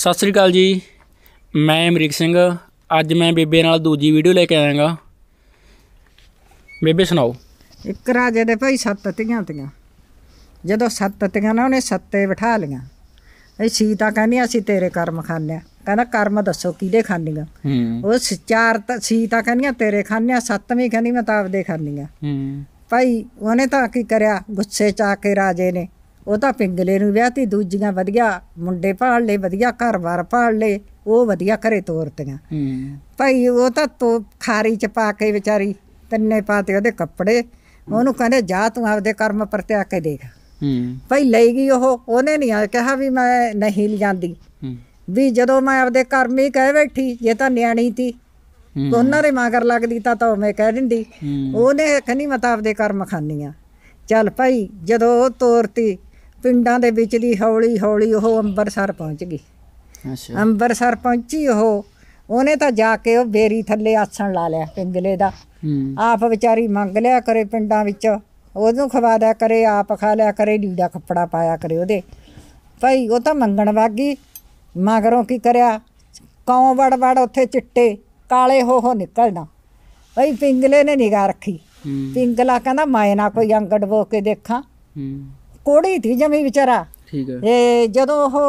ਸਤਿ ਸ੍ਰੀ ਅਕਾਲ ਜੀ ਮੈਂ ਅਮਰੀਕ ਸਿੰਘ ਅੱਜ ਮੈਂ ਬੇਬੇ ਨਾਲ ਦੂਜੀ ਵੀਡੀਓ ਲੈ ਕੇ ਆਇਆਗਾ ਬੇਬੇ ਸੁਣਾਓ ਇੱਕ ਰਾਜੇ ਦੇ ਭਾਈ ਸੱਤ ਤੀਆਂ ਤੀਆਂ ਜਦੋਂ ਸੱਤ ਤੀਆਂ ਨਾ ਉਹਨੇ ਸੱਤੇ ਬਿਠਾ ਲੀਆਂ ਇਹ ਸੀਤਾ ਕਹਿੰਦੀ ਅਸੀਂ ਤੇਰੇ ਕਰਮ ਆ ਕਹਿੰਦਾ ਕਰਮ ਦੱਸੋ ਕਿਹਦੇ ਆ ਉਹ ਚਾਰ ਸੀਤਾ ਕਹਿੰਦੀਆਂ ਤੇਰੇ ਆ ਸੱਤਵੀਂ ਕਹਿੰਦੀ ਮੈਂ ਤਾਂ ਆਪਦੇ ਆ ਭਾਈ ਉਹਨੇ ਤਾਂ ਕੀ ਕਰਿਆ ਗੁੱਸੇ ਚ ਆ ਕੇ ਰਾਜੇ ਨੇ ਉਹ ਤਾਂ ਪਿੰਗਲੇ ਨੂੰ ਵਿਆਹਤੀ ਦੂਜੀਆਂ ਵਧੀਆ ਮੁੰਡੇ ਭਾਲ ਲੈ ਵਧੀਆ ਘਰ-ਬਾਰ ਭਾਲ ਲਏ ਉਹ ਵਧੀਆ ਘਰੇ ਤੋਰਤੀਆਂ ਭਾਈ ਉਹ ਤਾਂ ਤੋ ਖਾਰੀ ਚ ਪਾ ਕੇ ਵਿਚਾਰੀ ਤੰਨੇ ਪਾਤੇ ਉਹਦੇ ਕੱਪੜੇ ਉਹਨੂੰ ਕਹਿੰਦੇ ਜਾ ਤੂੰ ਆਪਦੇ ਕਰਮ ਪਰਤਿਆ ਕੇ ਦੇਖ ਭਾਈ ਲਈ ਗਈ ਉਹ ਉਹਨੇ ਨਹੀਂ ਆ ਕਿਹਾ ਵੀ ਮੈਂ ਨਹੀਂ ਲਿਆਂਦੀ ਵੀ ਜਦੋਂ ਮੈਂ ਆਪਦੇ ਕਰਮ ਹੀ ਕਹਿ ਬੈਠੀ ਜੇ ਤਾਂ ਨਿਆਣੀ ਸੀ ਉਹਨਾਂ ਦੇ ਮਾਗਰ ਲੱਗਦੀ ਤਾਂ ਤਾਂ ਮੈਂ ਕਹਿ ਦਿੰਦੀ ਉਹਨੇ ਖਨੀ ਮਤਾਬ ਦੇ ਕਰਮ ਖਾਨੀਆਂ ਚੱਲ ਭਾਈ ਜਦੋਂ ਉਹ ਤੋਰਤੀ ਪਿੰਡਾਂ ਦੇ ਦੀ ਹੌਲੀ ਹੌਲੀ ਉਹ ਅੰਬਰਸਰ ਪਹੁੰਚ ਗਈ ਅੱਛਾ ਅੰਬਰਸਰ ਪਹੁੰਚੀ ਉਹ ਉਹਨੇ ਤਾਂ ਜਾ ਕੇ ਉਹ 베ਰੀ ਥੱਲੇ ਆਸਣ ਲਾ ਲਿਆ ਪਿੰਗਲੇ ਦਾ ਆਪ ਵਿਚਾਰੀ ਮੰਗ ਲਿਆ ਕਰੇ ਪਿੰਡਾਂ ਵਿੱਚ ਉਹਨੂੰ ਖਵਾ ਦਿਆ ਕਰੇ ਆਪ ਖਾ ਲਿਆ ਕਰੇ ਲੀੜਾ ਕੱਪੜਾ ਪਾਇਆ ਕਰੇ ਉਹਦੇ ਭਾਈ ਉਹ ਤਾਂ ਮੰਗਣ ਵਾਗੀ ਮਗਰੋਂ ਕੀ ਕਰਿਆ ਕੌਂ ਵੜ ਵੜ ਉੱਥੇ ਚਿੱਟੇ ਕਾਲੇ ਹੋ ਹੋ ਨਿਕਲਣਾ ਭਾਈ ਪਿੰਗਲੇ ਨੇ ਨਿਗਾਹ ਰੱਖੀ ਪਿੰਗਲਾ ਕਹਿੰਦਾ ਮੈਂ ਨਾ ਕੋਈ ਅੰਗੜ ਬੋ ਕੇ ਦੇਖਾਂ ਕੋੜੀ ਥੀ ਜਮੀ ਵਿਚਾਰਾ ਠੀਕ ਹੈ ਇਹ ਜਦੋਂ ਉਹ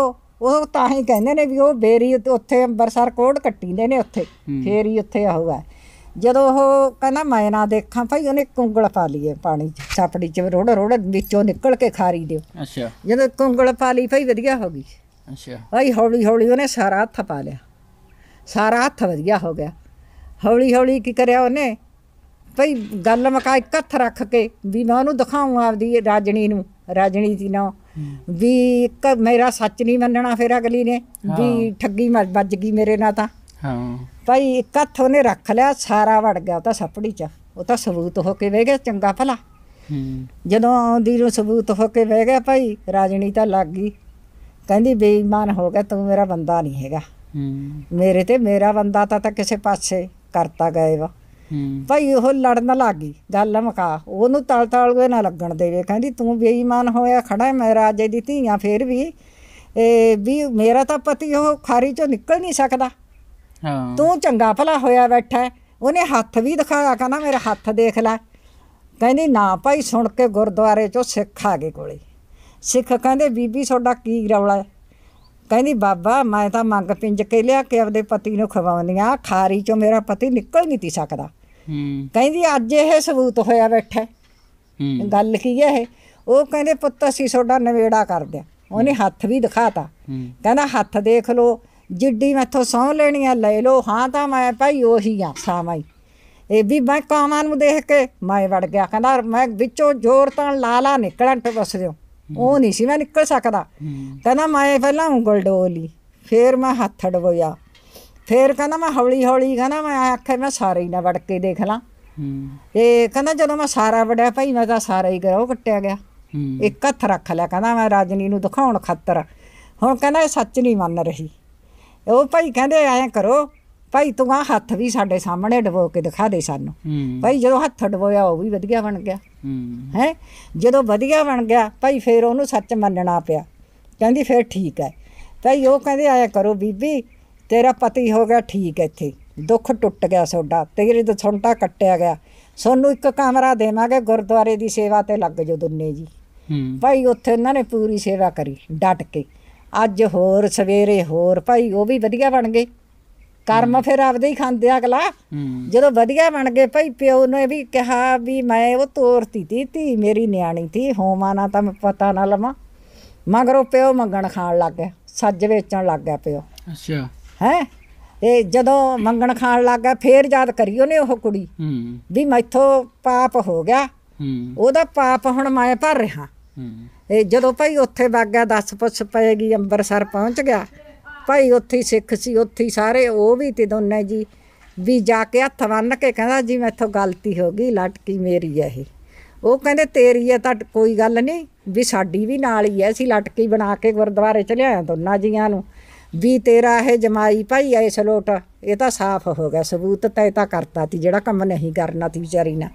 ਉਹ ਤਾਂ ਹੀ ਕਹਿੰਦੇ ਨੇ ਵੀ ਉਹ ਬੇਰੀ ਉੱਥੇ ਅੰਬਰਸਰ ਕੋੜ ਕੱਟੀਂਦੇ ਨੇ ਉੱਥੇ ਫੇਰ ਹੀ ਉੱਥੇ ਆਊਗਾ ਜਦੋਂ ਉਹ ਕਹਿੰਦਾ ਮੈਂ ਨਾ ਦੇਖਾਂ ਭਾਈ ਉਹਨੇ ਕੁੰਗਲ ਪਾ ਲਈਏ ਪਾਣੀ ਚ ਛਾਪੜੀ ਚ ਰੋੜ ਰੋੜ ਵਿੱਚੋਂ ਨਿਕਲ ਕੇ ਖਾਰੀ ਦਿਓ ਅੱਛਾ ਜਦੋਂ ਕੁੰਗਲ ਪਾ ਲਈ ਭਾਈ ਵਧੀਆ ਹੋ ਗਈ ਅੱਛਾ ਭਾਈ ਹੌਲੀ ਹੌਲੀ ਉਹਨੇ ਸਾਰਾ ਹੱਥ ਪਾ ਲਿਆ ਸਾਰਾ ਹੱਥ ਵਧੀਆ ਹੋ ਗਿਆ ਹੌਲੀ ਹੌਲੀ ਕੀ ਕਰਿਆ ਉਹਨੇ ਭਾਈ ਗੱਲ ਮਕਾ ਇੱਕ ਹੱਥ ਰੱਖ ਕੇ ਵੀ ਮੈਂ ਉਹਨੂੰ ਦਿਖਾਉਂ ਆਪਦੀ ਰਾਜਣੀ ਨੂੰ ਰਾਜਨੀਤੀ ਨਾਲ ਵੀ ਇੱਕ ਮੇਰਾ ਸੱਚ ਨਹੀਂ ਮੰਨਣਾ ਫਿਰ ਅਗਲੀ ਨੇ ਵੀ ਠੱਗੀ ਵੱਜ ਗਈ ਮੇਰੇ ਨਾਲ ਤਾਂ ਹਾਂ ਭਾਈ ਇੱਕ ਹੱਥ ਉਹਨੇ ਰੱਖ ਲਿਆ ਸਾਰਾ ਵੜ ਗਿਆ ਉਹ ਤਾਂ ਸੱਪੜੀ ਚ ਉਹ ਤਾਂ ਸਬੂਤ ਹੋ ਕੇ ਬਹਿ ਗਿਆ ਚੰਗਾ ਭਲਾ ਹੂੰ ਜਦੋਂ ਆਉਂਦੀ ਨੂੰ ਸਬੂਤ ਹੋ ਕੇ ਬਹਿ ਗਿਆ ਭਾਈ ਰਾਜਨੀਤੀ ਤਾਂ ਲੱਗ ਗਈ ਕਹਿੰਦੀ ਬੇਈਮਾਨ ਹੋ ਗਿਆ ਤੂੰ ਮੇਰਾ ਬੰਦਾ ਨਹੀਂ ਹੈਗਾ ਹੂੰ ਮੇਰੇ ਤੇ ਮੇਰਾ ਬੰਦਾ ਤਾਂ ਤਾਂ ਕਿਸੇ ਪਾਸੇ ਕਰਤਾ ਗਏ ਵਾ ਭਾਈ ਉਹ ਲੜਨ ਲੱਗ ਗਈ ਗੱਲ ਮਕਾ ਉਹਨੂੰ ਤਲ ਤਲ ਕੇ ਨਾ ਲੱਗਣ ਦੇਵੇ ਕਹਿੰਦੀ ਤੂੰ ਬੇਈਮਾਨ ਹੋਇਆ ਖੜਾ ਮੈਂ ਰਾਜੇ ਦੀ ਧੀਆਂ ਫੇਰ ਵੀ ਇਹ ਵੀ ਮੇਰਾ ਤਾਂ ਪਤੀ ਉਹ ਖਾਰੀ ਚੋਂ ਨਿਕਲ ਨਹੀਂ ਸਕਦਾ ਹਾਂ ਤੂੰ ਚੰਗਾ ਭਲਾ ਹੋਇਆ ਬੈਠਾ ਉਹਨੇ ਹੱਥ ਵੀ ਦਿਖਾਇਆ ਕਹਿੰਦਾ ਮੇਰੇ ਹੱਥ ਦੇਖ ਲੈ ਕਹਿੰਦੀ ਨਾ ਭਾਈ ਸੁਣ ਕੇ ਗੁਰਦੁਆਰੇ ਚੋਂ ਸਿੱਖ ਆ ਗਏ ਕੋਲੇ ਸਿੱਖ ਕਹਿੰਦੇ ਬੀਬੀ ਤੁਹਾਡਾ ਕੀ ਰੌਲਾ ਕਹਿੰਦੀ ਬਾਬਾ ਮੈਂ ਤਾਂ ਮੰਗ ਪਿੰਜ ਕੇ ਲਿਆ ਕੇ ਆਪਦੇ ਪਤੀ ਨੂੰ ਖਵਾਉਂਦੀ ਆ ਖਾਰੀ ਚੋਂ ਮੇਰਾ ਪਤੀ ਨਿਕਲ ਨਹੀਂ ਤੀ ਸਕਦਾ ਹੂੰ ਕਹਿੰਦੀ ਅੱਜ ਇਹ ਸਬੂਤ ਹੋਇਆ ਬੈਠਾ ਹੂੰ ਗੱਲ ਕੀ ਹੈ ਇਹ ਉਹ ਕਹਿੰਦੇ ਪੁੱਤ ਅਸੀਂ ਤੁਹਾਡਾ ਨਵੇੜਾ ਕਰਦੇ ਉਹਨੇ ਹੱਥ ਵੀ ਦਿਖਾਤਾ ਕਹਿੰਦਾ ਹੱਥ ਦੇਖ ਲੋ ਜਿੱਡੀ ਮੈਥੋਂ ਸੌ ਲੈਣੀ ਆ ਲੈ ਲੋ ਹਾਂ ਤਾਂ ਮੈਂ ਭਾਈ ਉਹੀ ਆ ਸਾਮਾਈ ਇਹ ਵੀ ਮੈਂ ਕਾਮਾਂ ਨੂੰ ਦੇਖ ਕੇ ਮੈਂ ਵੜ ਗਿਆ ਕਹਿੰਦਾ ਮੈਂ ਵਿੱਚੋਂ ਜ਼ੋਰ ਤਾਂ ਲਾਲਾ ਨਿਕਲਣ ਤੇ ਬਸ ਦਿਓ ਉਹ ਨਹੀਂ ਸੀ ਮੈਂ ਨਿਕਲ ਸਕਦਾ ਕਹਿੰਦਾ ਮੈਂ ਪਹਿਲਾਂ ਉਂਗਲ ਡੋਲੀ ਫੇਰ ਮੈਂ ਹੱਥ ਡਬੋਇਆ ਫੇਰ ਕਹਿੰਦਾ ਮੈਂ ਹੌਲੀ ਹੌਲੀ ਕਹਿੰਦਾ ਮੈਂ ਆਖੇ ਮੈਂ ਸਾਰੇ ਹੀ ਨਾ ਵੜ ਕੇ ਦੇਖ ਲਾਂ ਇਹ ਕਹਿੰਦਾ ਜਦੋਂ ਮੈਂ ਸਾਰਾ ਵੜਿਆ ਭਾਈ ਮੈਂ ਤਾਂ ਸਾਰਾ ਹੀ ਕਰਾਉ ਕੱਟਿਆ ਗਿਆ ਇੱਕ ਹੱਥ ਰੱਖ ਲਿਆ ਕਹਿੰਦਾ ਮੈਂ ਰਾਜਨੀ ਨੂੰ ਦਿਖਾਉਣ ਖਾਤਰ ਹੁਣ ਕਹਿੰਦਾ ਇਹ ਸੱਚ ਨਹੀਂ ਮੰਨ ਰਹੀ ਉਹ ਭਾਈ ਕਹਿੰਦੇ ਐਂ ਕਰੋ ਭਾਈ ਤੂੰ ਆ ਹੱਥ ਵੀ ਸਾਡੇ ਸਾਹਮਣੇ ਡਬੋ ਕੇ ਦਿਖਾ ਦੇ ਸਾਨੂੰ ਭਾਈ ਜਦੋਂ ਹੱਥ ਡਬੋਇਆ ਉਹ ਵੀ ਵਧੀਆ ਬਣ ਗਿਆ ਹੈ ਜਦੋਂ ਵਧੀਆ ਬਣ ਗਿਆ ਭਾਈ ਫੇਰ ਉਹਨੂੰ ਸੱਚ ਮੰਨਣਾ ਪਿਆ ਕਹਿੰਦੀ ਫੇਰ ਠੀਕ ਹੈ ਭਾਈ ਉਹ ਕਹਿੰਦੇ ਆਇਆ ਕਰੋ ਬੀਬੀ ਤੇਰਾ ਪਤੀ ਹੋ ਗਿਆ ਠੀਕ ਇੱਥੇ ਦੁੱਖ ਟੁੱਟ ਗਿਆ ਸੋਡਾ ਤੇਰੇ ਤੋਂ ਛੁੰਟਾ ਕੱਟਿਆ ਗਿਆ ਸੋਨੂੰ ਇੱਕ ਕਮਰਾ ਦੇਵਾਂਗੇ ਗੁਰਦੁਆਰੇ ਦੀ ਸੇਵਾ ਤੇ ਲੱਗ ਜੋ ਦੁੰਨੇ ਜੀ ਭਾਈ ਉੱਥੇ ਇਹਨਾਂ ਨੇ ਪੂਰੀ ਸੇਵਾ ਕਰੀ ਡਟ ਕੇ ਅੱਜ ਹੋਰ ਸਵੇਰੇ ਹੋਰ ਭਾਈ ਉਹ ਵੀ ਵਧੀਆ ਬਣ ਗਏ ਕਰਮ ਫਿਰ ਆਪਦੇ ਹੀ ਖਾਂਦੇ ਅਗਲਾ ਜਦੋਂ ਵਧੀਆ ਬਣ ਗਏ ਭਾਈ ਪਿਓ ਨੇ ਵੀ ਕਿਹਾ ਵੀ ਮੈਂ ਉਹ ਤੋਰਤੀ ਤੀ ਤੀ ਮੇਰੀ ਨਿਆਣੀ ਤੀ ਹੋਵਾਂ ਨਾ ਤਾਂ ਪਤਾ ਨਾ ਲਵਾਂ ਮਗਰੋਂ ਪਿਓ ਮੰਗਣ ਖਾਣ ਲੱਗ ਗਿਆ ਸੱਜ ਵੇਚਣ ਲੱਗ ਗਿਆ ਪਿਓ ਅੱਛਾ ਹੈ ਇਹ ਜਦੋਂ ਮੰਗਣ ਖਾਣ ਲੱਗਾ ਫੇਰ ਯਾਦ ਕਰੀ ਉਹਨੇ ਉਹ ਕੁੜੀ ਵੀ ਮੈਥੋਂ ਪਾਪ ਹੋ ਗਿਆ ਉਹਦਾ ਪਾਪ ਹੁਣ ਮੈਂ ਭਰ ਰਿਹਾ ਇਹ ਜਦੋਂ ਭਾਈ ਉੱਥੇ ਵਗ ਗਿਆ 10 ਪੁੱਛ ਪਏਗੀ ਅੰਬਰਸਰ ਪਹੁੰਚ ਗਿਆ ਭਾਈ ਉੱਥੇ ਸਿੱਖ ਸੀ ਉੱਥੇ ਸਾਰੇ ਉਹ ਵੀ ਤੇ ਦੋਨੇ ਜੀ ਵੀ ਜਾ ਕੇ ਹੱਥ ਬੰਨ ਕੇ ਕਹਿੰਦਾ ਜੀ ਮੈਥੋਂ ਗਲਤੀ ਹੋ ਗਈ ਲਟਕੀ ਮੇਰੀ ਇਹ ਉਹ ਕਹਿੰਦੇ ਤੇਰੀ ਹੈ ਤਾਂ ਕੋਈ ਗੱਲ ਨਹੀਂ ਵੀ ਸਾਡੀ ਵੀ ਨਾਲ ਹੀ ਐ ਸੀ ਲਟਕੀ ਬਣਾ ਕੇ ਗੁਰਦੁਆਰੇ ਚ ਲਿਆਇਆ ਦੋਨਾਂ ਜੀਆਂ ਨੂੰ ਵੀ ਤੇਰਾ ਇਹ ਜਮਾਈ ਭਾਈ ਐ ਸਲੋਟ ਇਹ ਤਾਂ ਸਾਫ਼ ਹੋ ਗਿਆ ਸਬੂਤ ਤੈ ਤਾਂ ਕਰਤਾ ਤੀ ਜਿਹੜਾ ਕੰਮ ਨਹੀਂ ਕਰਨਾ ਤੀ ਵਿਚਾਰੀ ਨਾ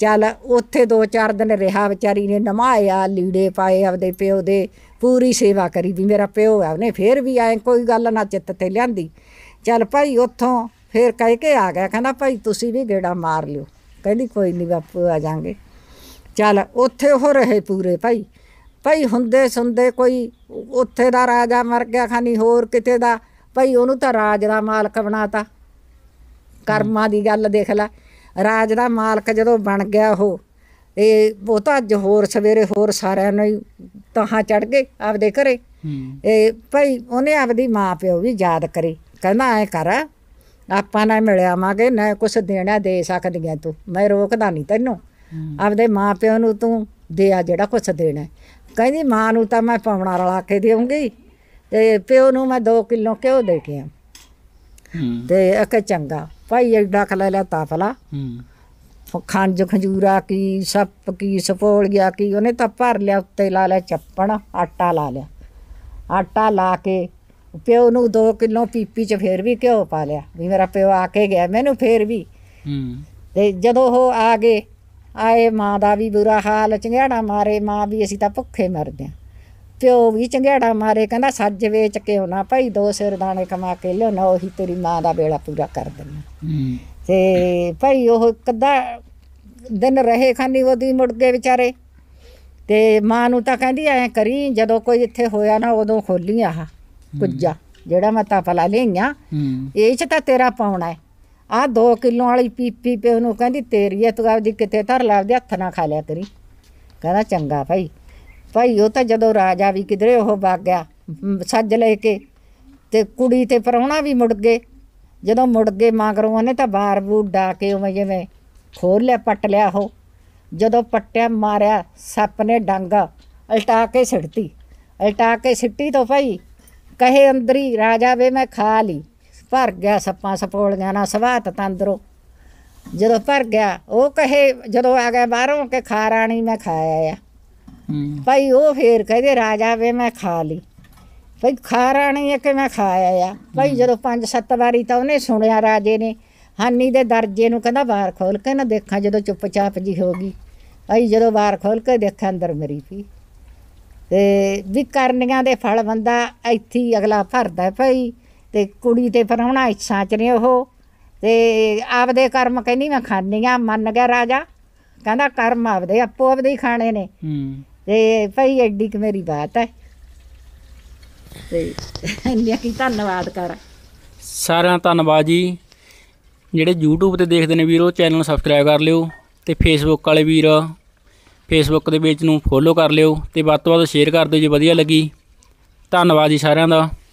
ਚੱਲ ਉੱਥੇ ਦੋ ਚਾਰ ਦਿਨ ਰਿਹਾ ਵਿਚਾਰੀ ਨੇ ਨਮਾਇਆ ਲੀੜੇ ਪਾਏ ਆਪਦੇ ਪਿਓ ਦੇ ਪੂਰੀ ਸੇਵਾ ਕਰੀ ਵੀ ਮੇਰਾ ਪਿਓ ਆ ਉਹਨੇ ਫੇਰ ਵੀ ਐ ਕੋਈ ਗੱਲ ਨਾ ਚਿੱਤ ਤੇ ਲਿਆਂਦੀ ਚੱਲ ਭਾਈ ਉੱਥੋਂ ਫੇਰ ਕਹਿ ਕੇ ਆ ਗਿਆ ਕਹਿੰਦਾ ਭਾਈ ਤੁਸੀਂ ਵੀ ਗੇੜਾ ਮਾਰ ਲਿਓ ਕਹਿੰਦੀ ਕੋਈ ਨਹੀਂ ਬਾਪੂ ਆ ਜਾਾਂਗੇ ਚੱਲ ਉੱਥੇ ਹੋ ਰਹੇ ਪੂਰੇ ਭਾਈ ਭਈ ਹੁੰਦੇ ਸੁੰਦੇ ਕੋਈ ਉੱਥੇ ਦਾ ਰਾਜਾ ਮਰ ਗਿਆ ਖਾਨੀ ਹੋਰ ਕਿਤੇ ਦਾ ਭਈ ਉਹਨੂੰ ਤਾਂ ਰਾਜ ਦਾ ਮਾਲਕ ਬਣਾਤਾ ਕਰਮਾਂ ਦੀ ਗੱਲ ਦੇਖ ਲੈ ਰਾਜ ਦਾ ਮਾਲਕ ਜਦੋਂ ਬਣ ਗਿਆ ਉਹ ਇਹ ਉਹ ਤਾਂ ਅੱਜ ਹੋਰ ਸਵੇਰੇ ਹੋਰ ਸਾਰਿਆਂ ਨੇ ਤਾਹਾਂ ਚੜ ਗਏ ਆਪਦੇ ਘਰੇ ਇਹ ਭਈ ਉਹਨੇ ਆਪਦੀ ਮਾਂ ਪਿਓ ਵੀ ਯਾਦ ਕਰੇ ਕਹਿੰਦਾ ਐ ਕਰ ਆਪਾਂ ਨਾਲ ਮਿਲਿਆ ਮਾਗੇ ਨਾ ਕੁਛ ਦੇਣਾ ਦੇ ਸਕਦੀਆਂ ਤੂੰ ਮੈਂ ਰੋਕਦਾ ਨਹੀਂ ਤੈਨੂੰ ਆਪਦੇ ਮਾਂ ਪਿਓ ਨੂੰ ਤੂੰ ਦੇ ਆ ਜਿਹੜਾ ਕੁਛ ਦੇਣਾ ਕਹਿੰਦੀ ਮਾਂ ਨੂੰ ਤਾਂ ਮੈਂ ਪੌਣਾ ਰਲਾ ਕੇ ਦੇਉਂਗੀ ਤੇ ਪਿਓ ਨੂੰ ਮੈਂ 2 ਕਿਲੋ ਘਿਓ ਦੇ ਕੇ ਆ ਤੇ ਅਕੇ ਚੰਗਾ ਭਾਈ ਐਡਾ ਖਲਾ ਲਿਆ ਤਾਫਲਾ ਜੋ ਖੰਜੂਰਾ ਕੀ ਸੱਪ ਕੀ ਸਪੋਲ ਗਿਆ ਕੀ ਉਹਨੇ ਤਾਂ ਭਰ ਲਿਆ ਉੱਤੇ ਲਾ ਲਿਆ ਚੱਪਣ ਆਟਾ ਲਾ ਲਿਆ ਆਟਾ ਲਾ ਕੇ ਪਿਓ ਨੂੰ 2 ਕਿਲੋ ਪੀਪੀ ਚ ਫੇਰ ਵੀ ਘਿਓ ਪਾ ਲਿਆ ਵੀ ਮੇਰਾ ਪਿਓ ਆ ਕੇ ਗਿਆ ਮੈਨੂੰ ਫੇਰ ਵੀ ਤੇ ਜਦੋਂ ਉਹ ਆ ਗਏ ਆਏ ਮਾਂ ਦਾ ਵੀ ਬੁਰਾ ਹਾਲ ਚੰਗਿਆੜਾ ਮਾਰੇ ਮਾਂ ਵੀ ਅਸੀਂ ਤਾਂ ਭੁੱਖੇ ਮਰਦੇ ਆ ਪਿਓ ਵੀ ਚੰਗਿਆੜਾ ਮਾਰੇ ਕਹਿੰਦਾ ਸੱਜ ਵੇਚ ਕੇ ਹੋਣਾ ਭਾਈ ਦੋ ਸਿਰ ਦਾਣੇ ਕਮਾ ਕੇ ਲਿਆਉਣਾ ਉਹੀ ਤੇਰੀ ਮਾਂ ਦਾ ਬੇੜਾ ਪੂਰਾ ਕਰ ਦੇਣਾ ਤੇ ਭਾਈ ਉਹ ਕਦਾ ਦਿਨ ਰਹੇ ਖਾਨੀ ਉਹਦੀ ਮੁੜ ਕੇ ਵਿਚਾਰੇ ਤੇ ਮਾਂ ਨੂੰ ਤਾਂ ਕਹਿੰਦੀ ਐ ਕਰੀ ਜਦੋਂ ਕੋਈ ਇੱਥੇ ਹੋਇਆ ਨਾ ਉਦੋਂ ਖੋਲੀ ਆਹ ਕੁੱਜਾ ਜਿਹੜਾ ਮੈਂ ਤਾਂ ਫਲਾ ਲਈਆਂ ਇਹ ਚ ਤਾਂ ਤੇਰਾ ਪਾਉਣਾ ਹੈ ਆ 2 ਕਿਲੋ ਵਾਲੀ ਪੀਪੀ ਪੇ ਉਹਨੂੰ ਕਹਿੰਦੀ ਤੇਰੀ ਐ ਤੂੰ ਆਪਦੀ ਕਿਤੇ ਧਰ ਲੈ ਆਪਦੇ ਹੱਥ ਨਾ ਖਾ ਲਿਆ ਕਰੀ ਕਹਿੰਦਾ ਚੰਗਾ ਭਾਈ ਭਾਈ ਉਹ ਤਾਂ ਜਦੋਂ ਰਾਜਾ ਵੀ ਕਿਧਰੇ ਉਹ ਵਗ ਗਿਆ ਸੱਜ ਲੈ ਕੇ ਤੇ ਕੁੜੀ ਤੇ ਪਰੌਣਾ ਵੀ ਮੁੜ ਗਏ ਜਦੋਂ ਮੁੜ ਗਏ ਮਾਗਰੋਂ ਉਹਨੇ ਤਾਂ ਬਾਰ ਬੂਡ ਡਾ ਕੇ ਉਵੇਂ ਜਿਵੇਂ ਖੋਲ ਲਿਆ ਪੱਟ ਲਿਆ ਉਹ ਜਦੋਂ ਪੱਟਿਆ ਮਾਰਿਆ ਸੱਪ ਨੇ ਡੰਗ ਉਲਟਾ ਕੇ ਸਿੱਟਤੀ ਉਲਟਾ ਕੇ ਸਿੱਟੀ ਤਾਂ ਭਾਈ ਕਹੇ ਅੰਦਰੀ ਰਾਜਾ ਵੇ ਮੈਂ ਖਾ ਲਈ ਭਰ ਗਿਆ ਸੱਪਾਂ ਸਪੋਲੀਆਂ ਨਾਲ ਸਵਾਤ ਤੰਦਰੋ ਜਦੋਂ ਭਰ ਗਿਆ ਉਹ ਕਹੇ ਜਦੋਂ ਆ ਗਿਆ ਬਾਹਰੋਂ ਕਿ ਖਾ ਰਾਣੀ ਮੈਂ ਖਾਇਆ ਆ ਭਾਈ ਉਹ ਫੇਰ ਕਹਦੇ ਰਾਜਾ ਵੇ ਮੈਂ ਖਾ ਲਈ ਭਾਈ ਖਾ ਰਾਣੀ ਇਹ ਕਿ ਮੈਂ ਖਾਇਆ ਆ ਭਾਈ ਜਦੋਂ ਪੰਜ ਸੱਤ ਵਾਰੀ ਤਾਂ ਉਹਨੇ ਸੁਣਿਆ ਰਾਜੇ ਨੇ ਹਾਨੀ ਦੇ ਦਰਜੇ ਨੂੰ ਕਹਿੰਦਾ ਬਾਹਰ ਖੋਲ ਕੇ ਨਾ ਦੇਖਾਂ ਜਦੋਂ ਚੁੱਪਚਾਪ ਜੀ ਹੋ ਗਈ ਭਾਈ ਜਦੋਂ ਬਾਹਰ ਖੋਲ ਕੇ ਦੇਖਾਂ ਅੰਦਰ ਮੇਰੀ ਪੀ ਤੇ ਵੀ ਕਰਨੀਆਂ ਦੇ ਫਲ ਬੰਦਾ ਇੱਥੇ ਅਗਲਾ ਭਰਦਾ ਭਾਈ ਤੇ ਕੁੜੀ ਤੇ ਪਰਹਣਾ ਇੱਛਾ ਚ ਨੇ ਉਹ ਤੇ ਆਪਦੇ ਕਰਮ ਕਹਿੰਦੀ ਮੈਂ ਖਾਣੀਆਂ ਮੰਨ ਗਿਆ ਰਾਜਾ ਕਹਿੰਦਾ ਕਰਮ ਆਪਦੇ ਆਪੋ ਆਪਦੇ ਹੀ ਖਾਣੇ ਨੇ ਤੇ ਭਈ ਐਡੀ ਕਿ ਮੇਰੀ ਬਾਤ ਹੈ ਤੇ ਇੰਨੀਆਂ ਕੀ ਧੰਨਵਾਦ ਕਰ ਸਾਰਿਆਂ ਧੰਨਵਾਦ ਜੀ ਜਿਹੜੇ YouTube ਤੇ ਦੇਖਦੇ ਨੇ ਵੀਰੋ ਚੈਨਲ ਨੂੰ ਸਬਸਕ੍ਰਾਈਬ ਕਰ ਲਿਓ ਤੇ Facebook ਵਾਲੇ ਵੀਰ Facebook ਦੇ ਵਿੱਚ ਨੂੰ ਫੋਲੋ ਕਰ ਲਿਓ ਤੇ ਵੱਧ ਤੋਂ ਵੱਧ ਸ਼ੇਅਰ ਕਰ ਦਿਓ ਜੇ ਵਧੀਆ ਲੱਗੀ ਧੰਨਵਾਦ ਜੀ ਸਾਰਿਆਂ ਦਾ